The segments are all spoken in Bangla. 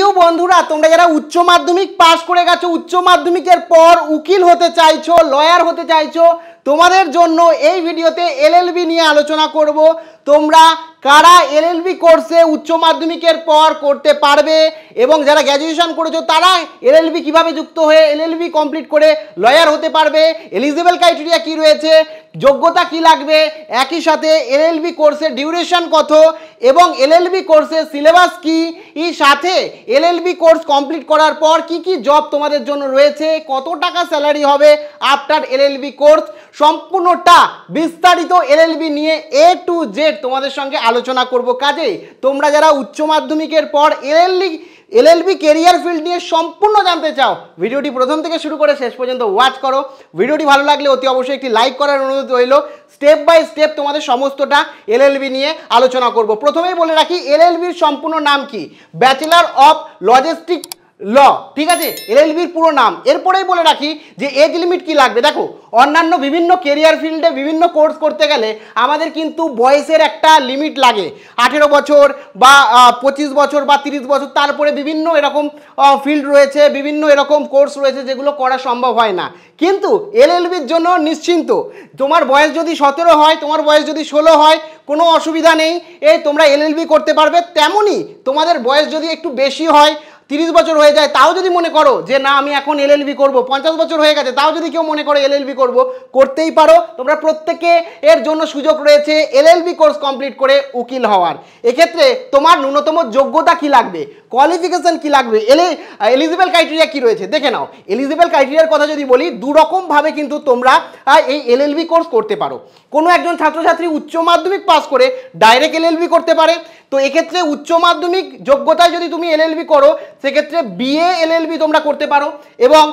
প্রিয় বন্ধুরা তোমরা যারা উচ্চ মাধ্যমিক পাশ করে গেছো উচ্চ মাধ্যমিকের পর উকিল হতে চাইছো লয়ার হতে চাইছো তোমাদের জন্য এই ভিডিওতে এলএলবি নিয়ে আলোচনা করব তোমরা কারা এলএলবি কোর্সে উচ্চ মাধ্যমিকের পর করতে পারবে এবং যারা গ্র্যাজুয়েশন করেছো তারা এলএলবি কিভাবে যুক্ত হয়ে এলএলবি কমপ্লিট করে লয়ার হতে পারবে এলিজিবল ক্রাইটেরিয়া কি রয়েছে যোগ্যতা কি লাগবে একই সাথে এলএলবি কোর্সের ডিউরেশন কত এবং এলএলবি কোর্সের সিলেবাস কি ই সাথে এলএলবি কোর্স কমপ্লিট করার পর কি কি জব তোমাদের জন্য রয়েছে কত টাকা স্যালারি হবে আফটার এলএলবি কোর্স সম্পূর্ণটা বিস্তারিত এলএলবি নিয়ে এ টু জেড তোমাদের সঙ্গে আলোচনা করব কাজেই তোমরা যারা উচ্চ মাধ্যমিকের পর এলএলবি এলএলবি কেরিয়ার ফিল্ড নিয়ে সম্পূর্ণ জানতে চাও ভিডিওটি প্রথম থেকে শুরু করে শেষ পর্যন্ত ওয়াচ করো ভিডিওটি ভালো লাগলে অতি অবশ্যই একটি লাইক করার অনুরোধ রইল স্টেপ বাই স্টেপ তোমাদের সমস্তটা এলএলবি নিয়ে আলোচনা করব প্রথমেই বলে রাখি এলএলবির সম্পূর্ণ নাম কি ব্যাচেলার অফ লজিস্টিক ল ঠিক আছে এলএলবির পুরো নাম এরপরেই বলে রাখি যে এজ লিমিট কি লাগবে দেখো অন্যান্য বিভিন্ন কেরিয়ার ফিল্ডে বিভিন্ন কোর্স করতে গেলে আমাদের কিন্তু বয়সের একটা লিমিট লাগে আঠেরো বছর বা পঁচিশ বছর বা তিরিশ বছর তারপরে বিভিন্ন এরকম ফিল্ড রয়েছে বিভিন্ন এরকম কোর্স রয়েছে যেগুলো করা সম্ভব হয় না কিন্তু এলএলবির জন্য নিশ্চিন্ত তোমার বয়স যদি সতেরো হয় তোমার বয়স যদি ষোলো হয় কোনো অসুবিধা নেই এই তোমরা এলএলবি করতে পারবে তেমনই তোমাদের বয়স যদি একটু বেশি হয় তিরিশ বছর হয়ে যায় তাও যদি মনে করো যে না আমি এখন এলএলবি করব পঞ্চাশ বছর হয়ে গেছে তাও যদি কেউ মনে করো এলএলবি করব করতেই পারো তোমরা প্রত্যেকে এর জন্য সুযোগ রয়েছে এলএলবি কোর্স কমপ্লিট করে উকিল হওয়ার এক্ষেত্রে তোমার ন্যূনতম যোগ্যতা কি লাগবে কোয়ালিফিকেশান কি লাগবে এলে এলিজিবল ক্রাইটেরিয়া কি রয়েছে দেখে নাও এলিজিবল ক্রাইটেরিয়ার কথা যদি বলি দুরকমভাবে কিন্তু তোমরা এই এলএলবি কোর্স করতে পারো কোনো একজন ছাত্রছাত্রী উচ্চ মাধ্যমিক পাস করে ডাইরেক্ট এলএলবি করতে পারে তো এক্ষেত্রে উচ্চ মাধ্যমিক যোগ্যতায় যদি তুমি এলএলবি করো সেক্ষেত্রে বিএ বি তোমরা করতে পারো এবং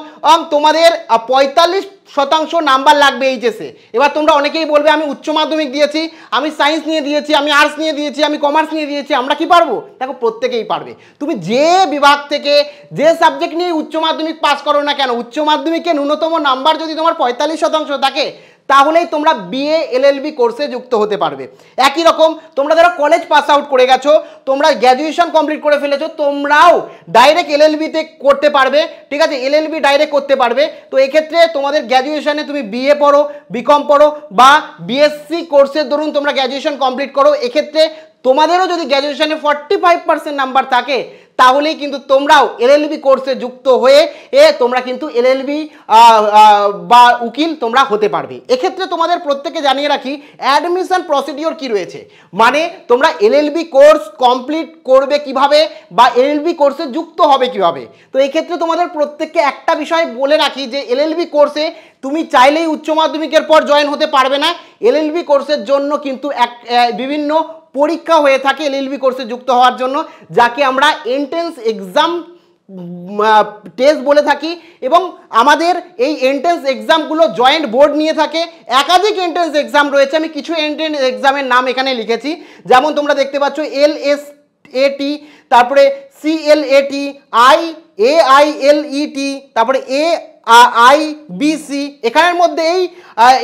তোমাদের পঁয়তাল্লিশ শতাংশ নাম্বার লাগবে এইচএসে এবার তোমরা অনেকেই বলবে আমি উচ্চ মাধ্যমিক দিয়েছি আমি সায়েন্স নিয়ে দিয়েছি আমি আর্টস নিয়ে দিয়েছি আমি কমার্স নিয়ে দিয়েছি আমরা কি পারবো দেখো প্রত্যেকেই পারবে তুমি যে বিভাগ থেকে যে সাবজেক্ট নিয়ে উচ্চ মাধ্যমিক পাস করো না কেন উচ্চ মাধ্যমিকে ন্যূনতম নাম্বার যদি তোমার পঁয়তাল্লিশ শতাংশ থাকে তাহলেই তোমরা বিএ এলএলবি কোর্সে যুক্ত হতে পারবে একই রকম তোমরা যারা কলেজ পাস আউট করে গেছো তোমরা গ্র্যাজুয়েশন কমপ্লিট করে ফেলেছো তোমরাও ডাইরেক্ট এলএলবিতে করতে পারবে ঠিক আছে এলএলবি ডাইরেক্ট করতে পারবে তো এক্ষেত্রে তোমাদের গ্র্যাজুয়েশনে তুমি বিএ পড়ো বিকম পড়ো বা বিএসসি কোর্সের দরুন তোমরা গ্র্যাজুয়েশন কমপ্লিট করো এক্ষেত্রে তোমাদেরও যদি গ্র্যাজুয়েশনে ফর্টি ফাইভ পার্সেন্ট নাম্বার থাকে তাহলেই কিন্তু তোমরাও এলএলবি কোর্সে যুক্ত হয়ে এ তোমরা কিন্তু এলএলবি বা উকিল তোমরা হতে পারবে এক্ষেত্রে তোমাদের প্রত্যেকে জানিয়ে রাখি অ্যাডমিশন প্রসিডিওর কি রয়েছে মানে তোমরা এলএলবি কোর্স কমপ্লিট করবে কিভাবে বা এলএলবি কোর্সে যুক্ত হবে কিভাবে তো এক্ষেত্রে তোমাদের প্রত্যেককে একটা বিষয় বলে রাখি যে এলএলবি কোর্সে তুমি চাইলেই উচ্চ মাধ্যমিকের পর জয়েন হতে পারবে না এলএলবি কোর্সের জন্য কিন্তু এক বিভিন্ন পরীক্ষা হয়ে থাকে এলএলবি কোর্সে যুক্ত হওয়ার জন্য যাকে আমরা এন্ট্রেন্স এক্সাম টেস্ট বলে থাকি এবং আমাদের এই এন্ট্রেন্স এক্সামগুলো জয়েন্ট বোর্ড নিয়ে থাকে একাধিক এন্ট্রেন্স এক্সাম রয়েছে আমি কিছু এন্ট্রেন্স এক্সামের নাম এখানে লিখেছি যেমন তোমরা দেখতে পাচ্ছ এল এস এটি তারপরে সিএলএটি আই এ আই এল টি তারপরে এ আই বিসি এখানের মধ্যে এই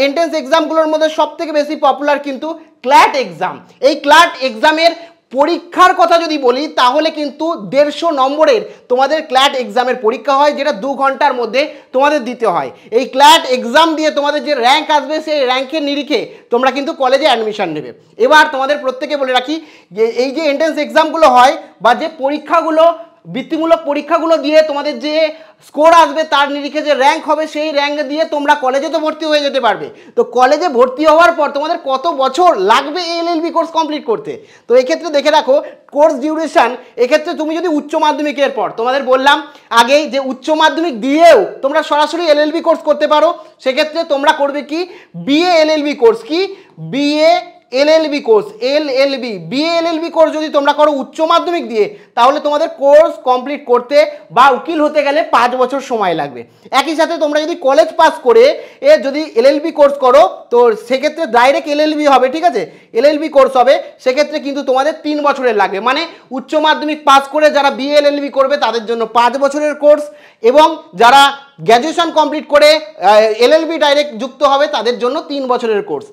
এন্ট্রেন্স এক্সামগুলোর মধ্যে সবথেকে বেশি পপুলার কিন্তু ক্ল্যাট এক্সাম এই ক্ল্যাট এক্সামের পরীক্ষার কথা যদি বলি তাহলে কিন্তু দেড়শো নম্বরের তোমাদের ক্ল্যাট এক্সামের পরীক্ষা হয় যেটা দু ঘন্টার মধ্যে তোমাদের দিতে হয় এই ক্ল্যাট এক্সাম দিয়ে তোমাদের যে র্যাঙ্ক আসবে সেই র্যাঙ্কের নিরিখে তোমরা কিন্তু কলেজে অ্যাডমিশান নেবে এবার তোমাদের প্রত্যেকে বলে রাখি যে এই যে এন্ট্রেন্স এক্সামগুলো হয় বা যে পরীক্ষাগুলো বৃত্তিমূলক পরীক্ষাগুলো দিয়ে তোমাদের যে স্কোর আসবে তার নিরিখে যে র্যাঙ্ক হবে সেই র্যাঙ্ক দিয়ে তোমরা কলেজে তো ভর্তি হয়ে যেতে পারবে তো কলেজে ভর্তি হওয়ার পর তোমাদের কত বছর লাগবে এলএলবি কোর্স কমপ্লিট করতে তো এক্ষেত্রে দেখে রাখো কোর্স ডিউরেশান এক্ষেত্রে তুমি যদি উচ্চ মাধ্যমিকের পর তোমাদের বললাম আগেই যে উচ্চ মাধ্যমিক দিয়েও তোমরা সরাসরি এলএলবি কোর্স করতে পারো সেক্ষেত্রে তোমরা করবে কি বিএ এলএলবি কোর্স কি BA LLB course LLB BLLB course যদি তোমরা করো উচ্চ মাধ্যমিক দিয়ে তাহলে তোমাদের কোর্স কমপ্লিট করতে বা উকিল হতে গেলে পাঁচ বছর সময় লাগবে একই সাথে তোমরা যদি কলেজ পাস করে এ যদি এলএলবি কোর্স করো তো সেক্ষেত্রে ডাইরেক্ট এলএলবি হবে ঠিক আছে এলএলবি কোর্স হবে সেক্ষেত্রে কিন্তু তোমাদের তিন বছরের লাগবে মানে উচ্চ মাধ্যমিক পাস করে যারা বিএলএলবি করবে তাদের জন্য পাঁচ বছরের কোর্স এবং যারা গ্র্যাজুয়েশন কমপ্লিট করে এলএলবি ডাইরেক্ট যুক্ত হবে তাদের জন্য তিন বছরের কোর্স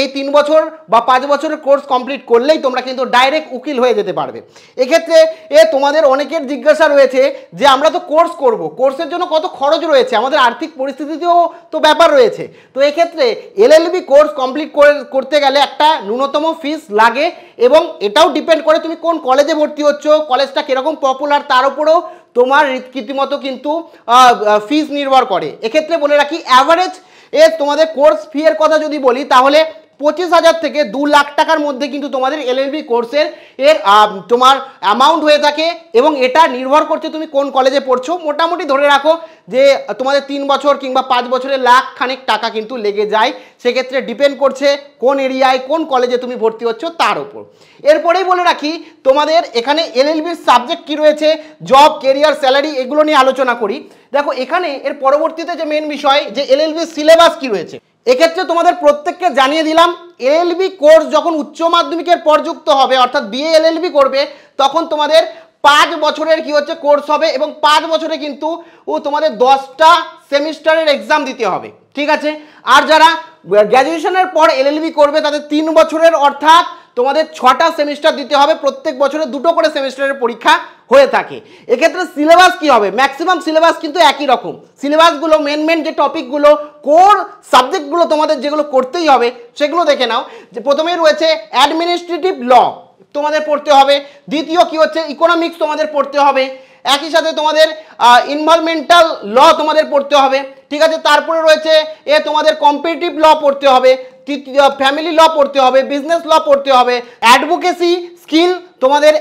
এই তিন বছর বা পাঁচ বছরের কোর্স কমপ্লিট করলেই তোমরা কিন্তু ডাইরেক্ট উকিল হয়ে যেতে পারবে এক্ষেত্রে এ তোমাদের অনেকের জিজ্ঞাসা রয়েছে যে আমরা তো কোর্স করব কোর্সের জন্য কত খরচ রয়েছে আমাদের আর্থিক পরিস্থিতিতেও তো ব্যাপার রয়েছে তো এক্ষেত্রে এলএলবি কোর্স কমপ্লিট করতে গেলে একটা ন্যূনতম ফিস লাগে এবং এটাও ডিপেন্ড করে তুমি কোন কলেজে ভর্তি হচ্ছ কলেজটা কীরকম পপুলার তার উপরেও তোমার রীতিমতো কিন্তু ফিজ নির্ভর করে এক্ষেত্রে বলে রাখি অ্যাভারেজ এ তোমাদের কোর্স ফি এর কথা যদি বলি তাহলে পঁচিশ হাজার থেকে দু লাখ টাকার মধ্যে কিন্তু তোমাদের এলএলবি কোর্সের এর তোমার অ্যামাউন্ট হয়ে থাকে এবং এটা নির্ভর করছে তুমি কোন কলেজে পড়ছো মোটামুটি ধরে রাখো যে তোমাদের তিন বছর কিংবা পাঁচ বছরের লাখ খানিক টাকা কিন্তু লেগে যায় সেক্ষেত্রে ডিপেন্ড করছে কোন এরিয়ায় কোন কলেজে তুমি ভর্তি হচ্ছ তার উপর এরপরেই বলে রাখি তোমাদের এখানে বির সাবজেক্ট কী রয়েছে জব কেরিয়ার স্যালারি এগুলো নিয়ে আলোচনা করি দেখো এখানে এর পরবর্তীতে যে মেন বিষয় যে বির সিলেবাস কী রয়েছে এক্ষেত্রে তোমাদের প্রত্যেককে জানিয়ে দিলাম এলএলবি কোর্স যখন উচ্চ মাধ্যমিকের যুক্ত হবে অর্থাৎ বিএ এলএলবি করবে তখন তোমাদের পাঁচ বছরের কি হচ্ছে কোর্স হবে এবং পাঁচ বছরে কিন্তু ও তোমাদের দশটা সেমিস্টারের এক্সাম দিতে হবে ঠিক আছে আর যারা গ্র্যাজুয়েশনের পর এলএলবি করবে তাদের তিন বছরের অর্থাৎ তোমাদের ছটা সেমিস্টার দিতে হবে প্রত্যেক বছরে দুটো করে সেমিস্টারের পরীক্ষা হয়ে থাকে এক্ষেত্রে সিলেবাস কি হবে ম্যাক্সিমাম সিলেবাস কিন্তু একই রকম সিলেবাসগুলো মেন মেন যে টপিকগুলো কোর সাবজেক্টগুলো তোমাদের যেগুলো করতেই হবে সেগুলো দেখে নাও যে প্রথমেই রয়েছে অ্যাডমিনিস্ট্রেটিভ ল তোমাদের পড়তে হবে দ্বিতীয় কি হচ্ছে ইকোনমিক্স তোমাদের পড়তে হবে একই সাথে তোমাদের ইনভলভমেন্টাল ল তোমাদের পড়তে হবে ঠিক আছে তারপরে রয়েছে এ তোমাদের কম্পিটিটিভ ল পড়তে হবে তৃতীয় ফ্যামিলি ল পড়তে হবে বিজনেস ল পড়তে হবে অ্যাডভোকেসি স্কিল তোমাদের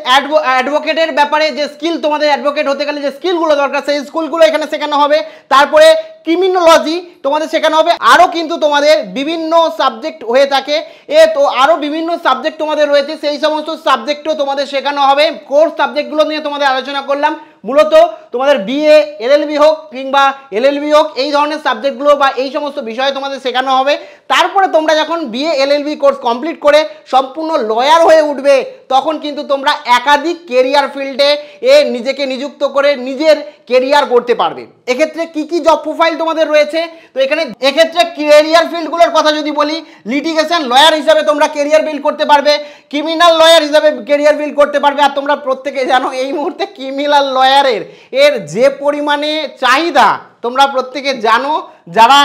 অ্যাডভোকেটের ব্যাপারে যে স্কিল তোমাদের অ্যাডভোকেট হতে গেলে যে স্কিলগুলো দরকার সেই স্কুলগুলো এখানে শেখানো হবে তারপরে ক্রিমিনোলজি তোমাদের শেখানো হবে আরও কিন্তু তোমাদের বিভিন্ন সাবজেক্ট হয়ে থাকে এ তো আরও বিভিন্ন সাবজেক্ট তোমাদের রয়েছে সেই সমস্ত সাবজেক্টও তোমাদের শেখানো হবে কোর্স সাবজেক্টগুলো নিয়ে তোমাদের আলোচনা করলাম মূলত তোমাদের বিএ এলএলবি হোক কিংবা এলএলবি হোক এই ধরনের সাবজেক্টগুলো বা এই সমস্ত বিষয়ে তোমাদের শেখানো হবে তারপরে তোমরা যখন বিএ এলএলবি কোর্স কমপ্লিট করে সম্পূর্ণ লয়ার হয়ে উঠবে তখন কিন্তু তোমরা একাধিক কেরিয়ার ফিল্ডে এ নিজেকে নিযুক্ত করে নিজের কেরিয়ার করতে পারবে এক্ষেত্রে কি কি জব প্রোফাইল প্রোফাইল তোমাদের রয়েছে তো এখানে এক্ষেত্রে কেরিয়ার ফিল্ডগুলোর কথা যদি বলি লিটিগেশন লয়ার হিসাবে তোমরা কেরিয়ার বিল্ড করতে পারবে ক্রিমিনাল লয়ার হিসাবে কেরিয়ার বিল্ড করতে পারবে আর তোমরা প্রত্যেকে জানো এই মুহূর্তে ক্রিমিনাল লয়ারের এর যে পরিমাণে চাহিদা তোমরা প্রত্যেকে জানো যারা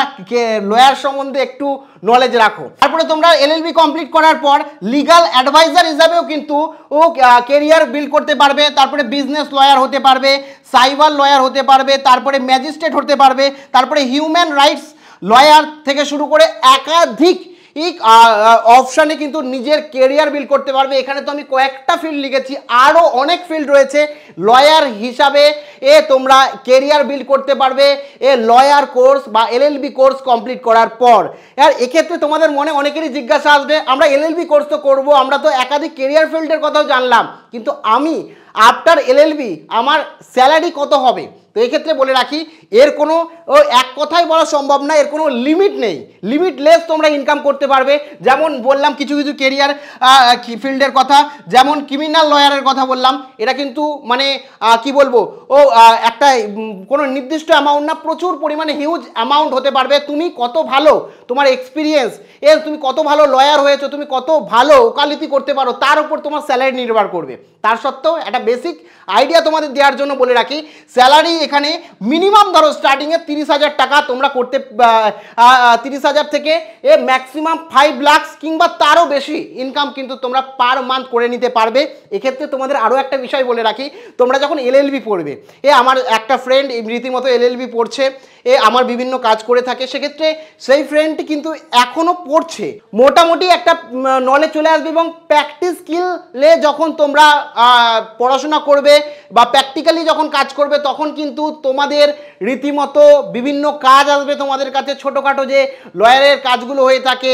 লয়ার সম্বন্ধে একটু নলেজ রাখো তারপরে তোমরা এলএলবি কমপ্লিট করার পর লিগাল অ্যাডভাইজার হিসাবেও কিন্তু ও কেরিয়ার বিল্ড করতে পারবে তারপরে বিজনেস লয়ার হতে পারবে সাইবার লয়ার হতে পারবে তারপরে ম্যাজিস্ট্রেট হতে পারবে তারপরে হিউম্যান রাইটস লয়ার থেকে শুরু করে একাধিক ঠিক অপশানে কিন্তু নিজের কেরিয়ার বিল্ড করতে পারবে এখানে তো আমি কয়েকটা ফিল্ড লিখেছি আরও অনেক ফিল্ড রয়েছে লয়ার হিসাবে এ তোমরা কেরিয়ার বিল্ড করতে পারবে এ লয়ার কোর্স বা এলএলবি কোর্স কমপ্লিট করার পর আর এক্ষেত্রে তোমাদের মনে অনেকেরই জিজ্ঞাসা আসবে আমরা এলএলবি কোর্স তো করবো আমরা তো একাধিক কেরিয়ার ফিল্ডের কথাও জানলাম কিন্তু আমি আফটার এল আমার স্যালারি কত হবে তো এক্ষেত্রে বলে রাখি এর কোনো কথায় বলা সম্ভব না এর কোনো লিমিট নেই লিমিটলেস তোমরা ইনকাম করতে পারবে যেমন বললাম কিছু কিছু কেরিয়ার ফিল্ডের কথা যেমন ক্রিমিনাল লয়ারের কথা বললাম এটা কিন্তু মানে কি বলবো ও একটা কোনো নির্দিষ্ট অ্যামাউন্ট না প্রচুর পরিমাণে হিউজ অ্যামাউন্ট হতে পারবে তুমি কত ভালো তোমার এক্সপিরিয়েন্স এর তুমি কত ভালো লয়ার হয়েছো তুমি কত ভালো ওকালিতি করতে পারো তার উপর তোমার স্যালারি নির্ভর করবে তার সত্ত্বেও একটা বেসিক আইডিয়া তোমাদের দেওয়ার জন্য বলে রাখি স্যালারি এখানে মিনিমাম ধরো স্টার্টিংয়ে তিরিশ হাজার টাকা টাকা তোমরা করতে তিরিশ হাজার থেকে এ ম্যাক্সিমাম ফাইভ লাখস কিংবা তারও বেশি ইনকাম কিন্তু তোমরা পার মান্থ করে নিতে পারবে এক্ষেত্রে তোমাদের আরও একটা বিষয় বলে রাখি তোমরা যখন এলএলবি পড়বে এ আমার একটা ফ্রেন্ড রীতিমতো এলএলবি পড়ছে এ আমার বিভিন্ন কাজ করে থাকে সেক্ষেত্রে সেই ফ্রেন্ড কিন্তু এখনও পড়ছে মোটামুটি একটা নলেজ চলে আসবে এবং প্র্যাকটিস স্কিলে যখন তোমরা পড়াশোনা করবে বা প্র্যাকটিক্যালি যখন কাজ করবে তখন কিন্তু তোমাদের রীতিমতো বিভিন্ন কাজ আসবে তোমাদের কাছে ছোটোখাটো যে লয়ারের কাজগুলো হয়ে থাকে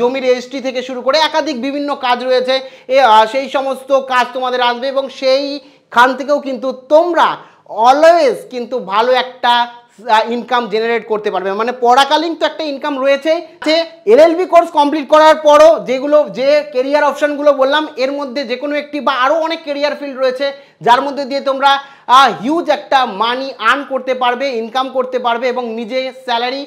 জমি রেজিস্ট্রি থেকে শুরু করে একাধিক বিভিন্ন কাজ রয়েছে সেই সমস্ত কাজ তোমাদের আসবে এবং সেই খান থেকেও কিন্তু তোমরা অলওয়েজ কিন্তু ভালো একটা ইনকাম জেনারেট করতে পারবে মানে পড়াকালীন তো একটা ইনকাম রয়েছে যে এলএলবি কোর্স কমপ্লিট করার পরও যেগুলো যে কেরিয়ার অপশানগুলো বললাম এর মধ্যে যে কোনো একটি বা আরও অনেক কেরিয়ার ফিল্ড রয়েছে যার মধ্যে দিয়ে তোমরা হিউজ একটা মানি আর্ন করতে পারবে ইনকাম করতে পারবে এবং নিজে স্যালারি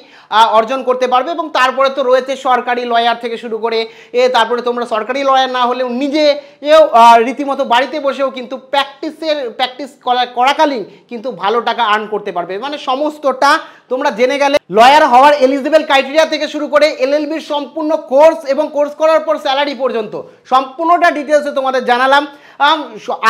অর্জন করতে পারবে এবং তারপরে তো রয়েছে সরকারি লয়ার থেকে শুরু করে এ তারপরে তোমরা সরকারি লয়ার না হলেও নিজে এও রীতিমতো বাড়িতে বসেও কিন্তু প্র্যাকটিসের প্র্যাকটিস করা করাকালীন কিন্তু ভালো টাকা আর্ন করতে পারবে মানে সমস্তটা তোমরা জেনে গেলে লয়ার হওয়ার এলিজিবেল ক্রাইটেরিয়া থেকে শুরু করে এলএলবির সম্পূর্ণ কোর্স এবং কোর্স করার পর স্যালারি পর্যন্ত সম্পূর্ণটা ডিটেলসে তোমাদের জানালাম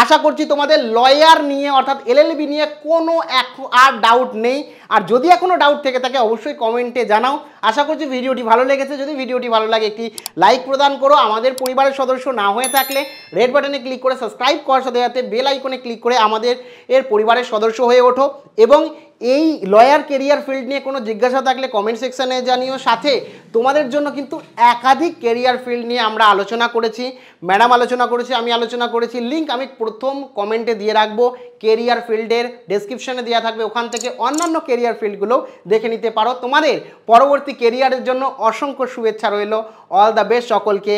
আশা করছি তোমাদের লয়ার নিয়ে অর্থাৎ এলএলবি নিয়ে কোনো এক আর ডাউট নেই আর যদি এখনও ডাউট থেকে থাকে অবশ্যই কমেন্টে জানাও আশা করছি ভিডিওটি ভালো লেগেছে যদি ভিডিওটি ভালো লাগে একটি লাইক প্রদান করো আমাদের পরিবারের সদস্য না হয়ে থাকলে রেড বাটনে ক্লিক করে সাবস্ক্রাইব করার সাথে সাথে বেল আইকনে ক্লিক করে আমাদের এর পরিবারের সদস্য হয়ে ওঠো এবং এই লয়ার কেরিয়ার ফিল্ড নিয়ে কোনো জিজ্ঞাসা থাকলে কমেন্ট সেকশানে জানিও সাথে তোমাদের জন্য কিন্তু একাধিক কেরিয়ার ফিল্ড নিয়ে আমরা আলোচনা করেছি ম্যাডাম আলোচনা করেছি আমি আলোচনা করেছি লিঙ্ক আমি প্রথম কমেন্টে দিয়ে রাখবো কেরিয়ার ফিল্ডের ডেসক্রিপশানে দেওয়া থাকবে ওখান থেকে অন্যান্য কেরিয়ার ফিল্ডগুলো দেখে নিতে পারো তোমাদের পরবর্তী কেরিয়ারের জন্য অসংখ্য শুভেচ্ছা রইল অল দ্য বেস্ট সকলকে